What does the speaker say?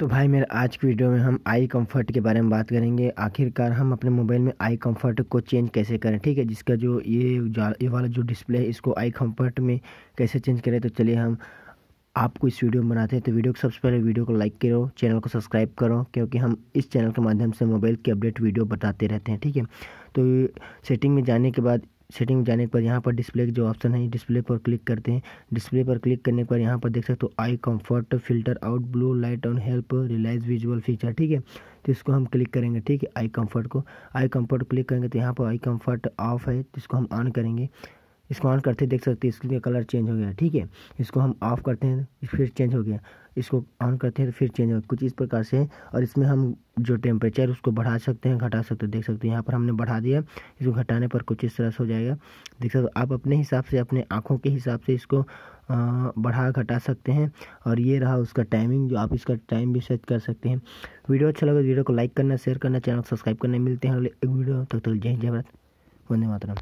तो भाई मेरे आज की वीडियो में हम आई कंफर्ट के बारे में बात करेंगे आखिरकार हम अपने मोबाइल में आई कंफर्ट को चेंज कैसे करें ठीक है जिसका जो ये ये वाला जो डिस्प्ले है इसको आई कंफर्ट में कैसे चेंज करें तो चलिए हम आपको इस वीडियो में बनाते हैं तो वीडियो को सबसे पहले वीडियो को लाइक करो चैनल को सब्सक्राइब करो क्योंकि हम इस चैनल के माध्यम से मोबाइल की अपडेट वीडियो बताते रहते हैं ठीक है तो सेटिंग में जाने के बाद सेटिंग में जाने के बाद यहाँ पर डिस्प्ले जो ऑप्शन है डिस्प्ले पर क्लिक करते हैं डिस्प्ले पर क्लिक करने के बाद यहाँ पर देख सकते हो eye comfort filter out blue light on help realise visual feature ठीक है तो इसको हम क्लिक करेंगे ठीक है आई कंफर्ट को आई कंफर्ट क्लिक करेंगे तो यहाँ पर आई कंफर्ट ऑफ है तो इसको हम ऑन करेंगे इसको ऑन करते देख सकते हैं स्क्रीन का कलर चेंज हो गया ठीक है इसको हम ऑफ करते हैं फिर चेंज हो गया इसको ऑन करते हैं तो फिर चेंज हो गया कुछ इस प्रकार से और इसमें हम जो टेम्परेचर उसको बढ़ा सकते हैं घटा सकते हैं देख सकते हैं यहाँ पर हमने बढ़ा दिया इसको घटाने पर कुछ इस तरह से हो जाएगा देख सकते आप अपने हिसाब से अपने आँखों के हिसाब से इसको बढ़ा घटा सकते हैं और ये रहा उसका टाइमिंग जो आप इसका टाइम भी सेट कर सकते हैं वीडियो अच्छा लगे तो वीडियो को लाइक करना शेयर करना चैनल को सब्सक्राइब करना मिलते हैं अगले एक वीडियो तब तक जय जय भारत वंदे मातरम